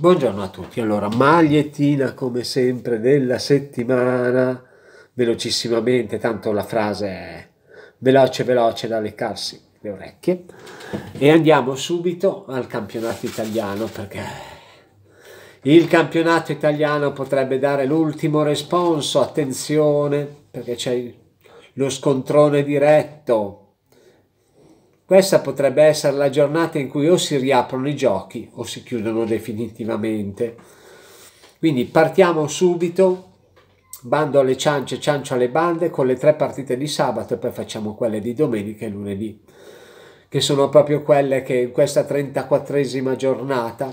Buongiorno a tutti, allora magliettina come sempre della settimana, velocissimamente, tanto la frase è veloce veloce da leccarsi le orecchie e andiamo subito al campionato italiano perché il campionato italiano potrebbe dare l'ultimo responso, attenzione perché c'è lo scontrone diretto questa potrebbe essere la giornata in cui o si riaprono i giochi o si chiudono definitivamente. Quindi partiamo subito, bando alle ciance, ciancio alle bande, con le tre partite di sabato e poi facciamo quelle di domenica e lunedì, che sono proprio quelle che in questa 34esima giornata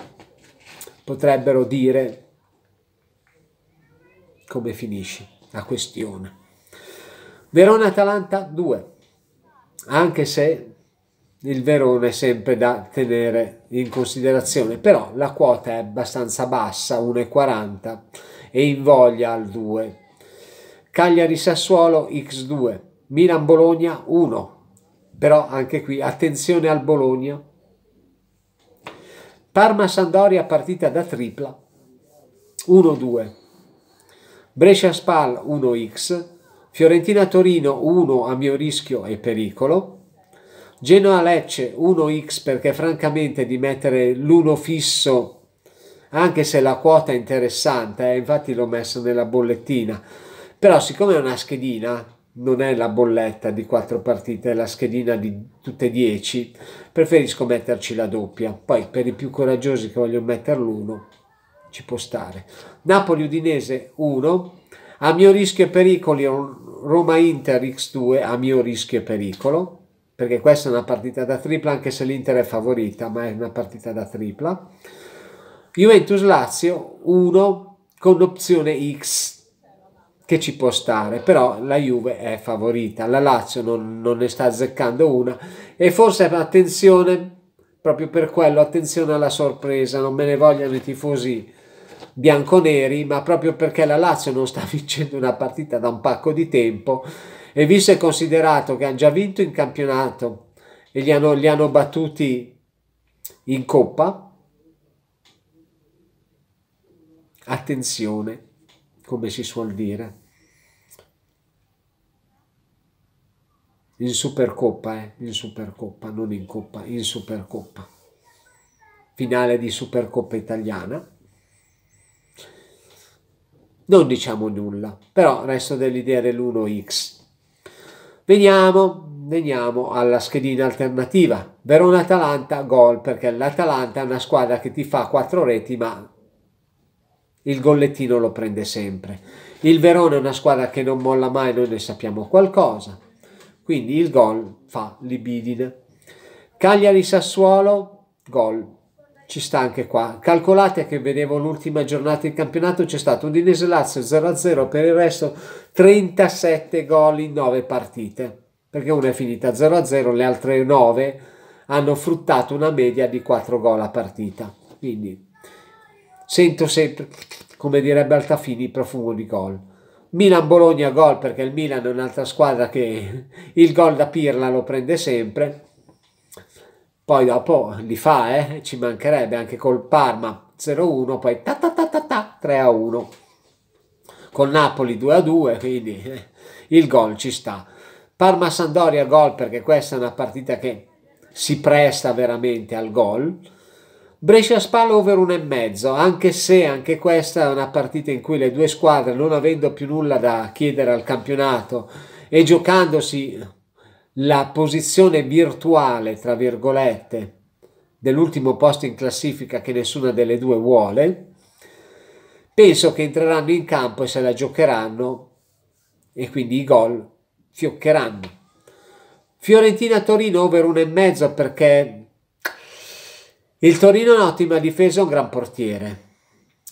potrebbero dire come finisce la questione. Verona-Atalanta 2, anche se il verone è sempre da tenere in considerazione, però la quota è abbastanza bassa, 1,40 e in voglia al 2. Cagliari Sassuolo X2, Milan Bologna 1. Però anche qui attenzione al Bologna. Parma Sandoria partita da tripla 1-2. Brescia Spal 1x. Fiorentina Torino 1 a mio rischio e pericolo. Genoa-Lecce 1x perché francamente di mettere l'1 fisso, anche se la quota è interessante, eh, infatti l'ho messo nella bollettina, però siccome è una schedina, non è la bolletta di quattro partite, è la schedina di tutte e dieci, preferisco metterci la doppia. Poi per i più coraggiosi che vogliono mettere l'uno, ci può stare. Napoli-Udinese 1, a mio rischio e pericoli Roma-Inter X2, a mio rischio e pericolo perché questa è una partita da tripla anche se l'Inter è favorita, ma è una partita da tripla. Juventus-Lazio 1 con opzione X che ci può stare, però la Juve è favorita, la Lazio non, non ne sta azzeccando una e forse attenzione, proprio per quello, attenzione alla sorpresa, non me ne vogliono i tifosi bianconeri, ma proprio perché la Lazio non sta vincendo una partita da un pacco di tempo e visto e considerato che hanno già vinto in campionato e li hanno, li hanno battuti in coppa, attenzione, come si suol dire. In Supercoppa, eh? in Supercoppa, non in Coppa, in Supercoppa. Finale di Supercoppa italiana non diciamo nulla, però resto dell'idea dell'1x. Veniamo, veniamo alla schedina alternativa. Verona-Atalanta, gol, perché l'Atalanta è una squadra che ti fa quattro reti, ma il gollettino lo prende sempre. Il Verona è una squadra che non molla mai, noi ne sappiamo qualcosa. Quindi il gol fa libidine. Cagliari-Sassuolo, gol ci sta anche qua. Calcolate che vedevo l'ultima giornata di campionato c'è stato un Dinese Lazio 0-0, per il resto 37 gol in 9 partite, perché una è finita 0-0, le altre 9 hanno fruttato una media di 4 gol a partita. Quindi sento sempre, come direbbe Altafini, il profumo di gol. Milan-Bologna gol perché il Milan è un'altra squadra che il gol da Pirla lo prende sempre poi dopo li fa, eh? ci mancherebbe anche col Parma 0-1, poi ta ta ta ta ta 3-1, con Napoli 2-2, quindi eh, il gol ci sta. Parma-Sandoria gol perché questa è una partita che si presta veramente al gol. Brescia-Spalla over 1,5, anche se anche questa è una partita in cui le due squadre, non avendo più nulla da chiedere al campionato e giocandosi la posizione virtuale, tra virgolette, dell'ultimo posto in classifica che nessuna delle due vuole, penso che entreranno in campo e se la giocheranno e quindi i gol fioccheranno. Fiorentina-Torino over e mezzo perché il Torino è un'ottima difesa e un gran portiere.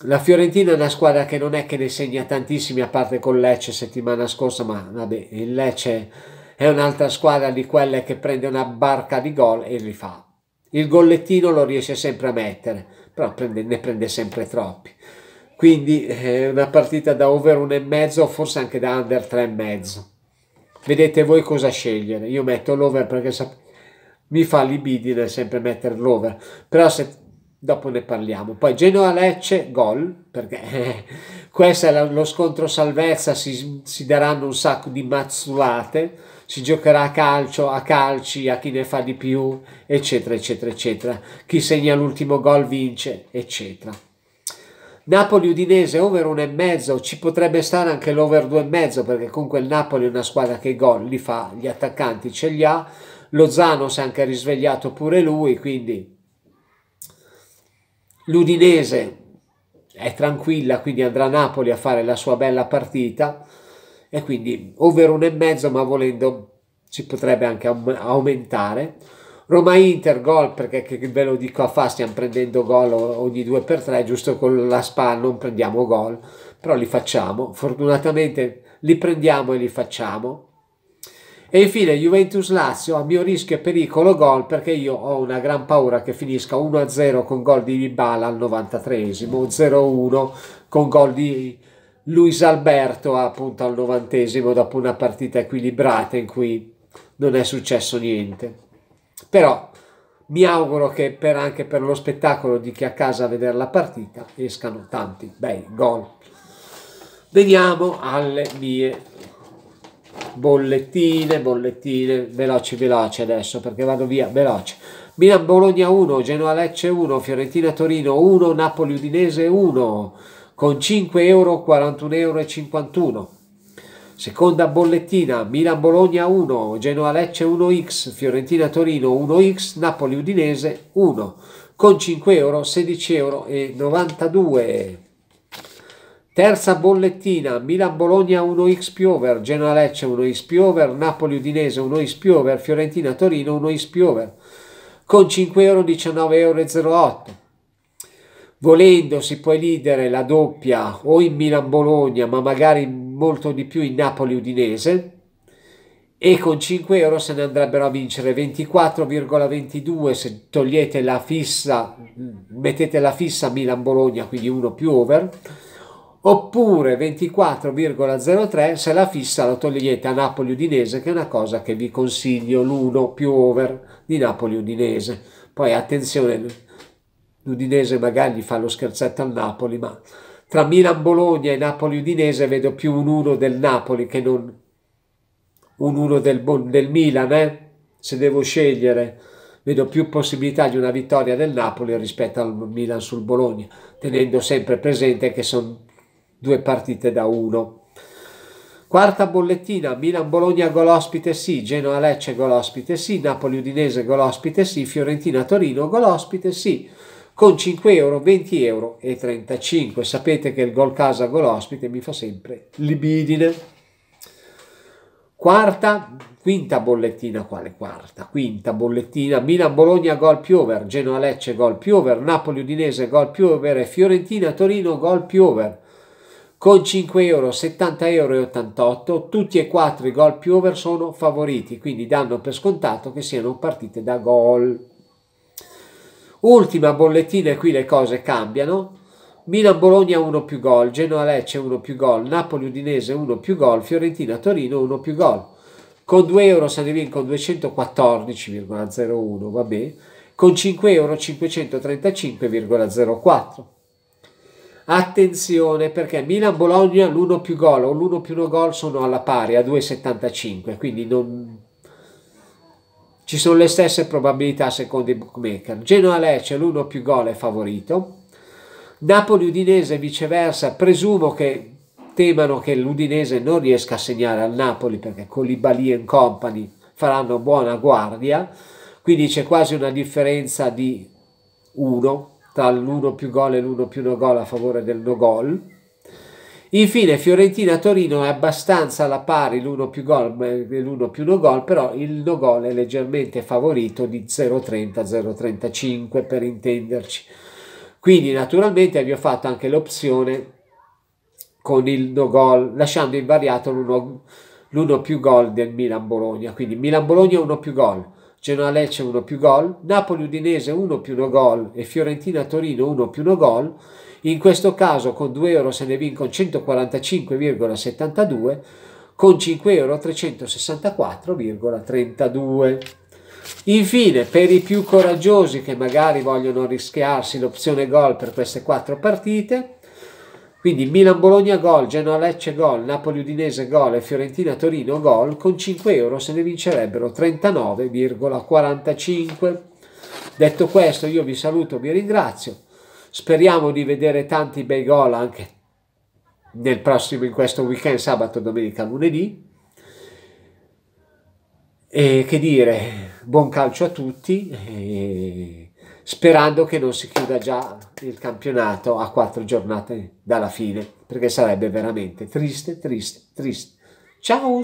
La Fiorentina è una squadra che non è che ne segna tantissimi a parte con Lecce settimana scorsa, ma vabbè, il Lecce è un'altra squadra di quelle che prende una barca di gol e li fa. Il gollettino lo riesce sempre a mettere, però prende, ne prende sempre troppi. Quindi è eh, una partita da over 1,5 forse anche da under 3,5. Vedete voi cosa scegliere. Io metto l'over perché mi fa libidine sempre mettere l'over. Però se dopo ne parliamo. Poi Genoa-Lecce, gol, perché eh, questo è lo scontro salvezza, si, si daranno un sacco di mazzulate si giocherà a calcio, a calci, a chi ne fa di più, eccetera, eccetera, eccetera. Chi segna l'ultimo gol vince, eccetera. Napoli-Udinese over 1,5, ci potrebbe stare anche l'over 2,5 perché comunque il Napoli è una squadra che i gol li fa, gli attaccanti ce li ha, Lozano si è anche risvegliato pure lui, quindi l'Udinese è tranquilla, quindi andrà a Napoli a fare la sua bella partita e quindi over mezzo, ma volendo si potrebbe anche aumentare. Roma-Inter gol perché che ve lo dico a fa stiamo prendendo gol ogni 2 per 3 giusto con la SPA non prendiamo gol però li facciamo fortunatamente li prendiamo e li facciamo e infine Juventus-Lazio a mio rischio e pericolo gol perché io ho una gran paura che finisca 1-0 con gol di Dybala al 93esimo 0-1 con gol di Luis Alberto appunto al novantesimo dopo una partita equilibrata in cui non è successo niente. Però mi auguro che per, anche per lo spettacolo di chi a casa a vedere la partita escano tanti bei gol. Veniamo alle mie bollettine, bollettine veloci veloci adesso perché vado via veloce. Milan Bologna 1, Genoa Lecce 1, Fiorentina Torino 1, Napoli Udinese 1 con 5 euro 41,51 euro. Seconda bollettina Milan-Bologna 1, Genoa-Lecce 1x, Fiorentina-Torino 1x, Napoli-Udinese 1 con 5 euro 16,92 euro. Terza bollettina Milan-Bologna 1x Piover, Genoa-Lecce 1x Piover, Napoli-Udinese 1x Piover, Fiorentina-Torino 1x Piover con 5 euro 19,08 euro volendo si può elidere la doppia o in Milan-Bologna, ma magari molto di più in Napoli-Udinese e con 5 euro se ne andrebbero a vincere 24,22 se togliete la fissa, mettete la fissa Milan-Bologna, quindi uno più over, oppure 24,03 se la fissa la togliete a Napoli-Udinese, che è una cosa che vi consiglio, l'uno più over di Napoli-Udinese. Poi attenzione, l'Udinese magari gli fa lo scherzetto al Napoli, ma tra Milan-Bologna e Napoli-Udinese vedo più un 1 del Napoli che non un 1 del, del, Milan, eh? se devo scegliere. Vedo più possibilità di una vittoria del Napoli rispetto al Milan sul Bologna, tenendo sempre presente che sono due partite da uno. Quarta bollettina, Milan-Bologna gol ospite sì, Genoa-Lecce gol ospite sì, Napoli-Udinese gol ospite sì, Fiorentina-Torino gol ospite sì con 5 euro, 20 euro e 35. Sapete che il gol casa gol ospite mi fa sempre libidine. Quarta, quinta bollettina, quale quarta? Quinta bollettina, Milan-Bologna gol più over, Genoa-Lecce gol più over, Napoli-Udinese gol piover e Fiorentina-Torino gol più over. Con 5 euro, 70 euro e 88, tutti e quattro i gol più over sono favoriti, quindi danno per scontato che siano partite da gol. Ultima bollettina e qui le cose cambiano. Milan-Bologna 1 più gol, Genoa-Lecce 1 più gol, Napoli-Udinese 1 più gol, Fiorentina-Torino 1 più gol. Con 2 euro Sanevin con 214,01, va bene. Con 5 euro 535,04. Attenzione perché Milan-Bologna l'1 più gol o l'1 più 1 gol sono alla pari a 2,75, quindi non ci sono le stesse probabilità secondo i bookmaker. Genoa-Lecce l'uno più gol è favorito. Napoli-Udinese viceversa, presumo che temano che l'Udinese non riesca a segnare al Napoli perché con i Bali e Company faranno buona guardia, quindi c'è quasi una differenza di 1 tra l'uno più gol e l'uno più no gol a favore del no gol. Infine Fiorentina-Torino è abbastanza alla pari l'uno più gol, l'uno più no gol, però il no gol è leggermente favorito di 0-30-0-35 per intenderci. Quindi naturalmente vi ho fatto anche l'opzione con il no gol, lasciando invariato l'uno, l'uno più gol del Milan-Bologna. Quindi Milan-Bologna 1 più gol. Genoa Lecce 1 più gol, Napoli Udinese 1 più 1 gol e Fiorentina Torino 1 più 1 gol. In questo caso con 2 euro se ne vincono 145,72, con 5 euro 364,32. Infine, per i più coraggiosi che magari vogliono rischiarsi l'opzione gol per queste 4 partite, quindi Milan-Bologna gol, Genoa-Lecce gol, Napoli-Udinese gol e Fiorentina-Torino gol, con 5 euro se ne vincerebbero 39,45. Detto questo io vi saluto, vi ringrazio, speriamo di vedere tanti bei gol anche nel prossimo, in questo weekend, sabato, domenica, lunedì. E che dire, buon calcio a tutti. E sperando che non si chiuda già il campionato a quattro giornate dalla fine, perché sarebbe veramente triste, triste, triste. Ciao!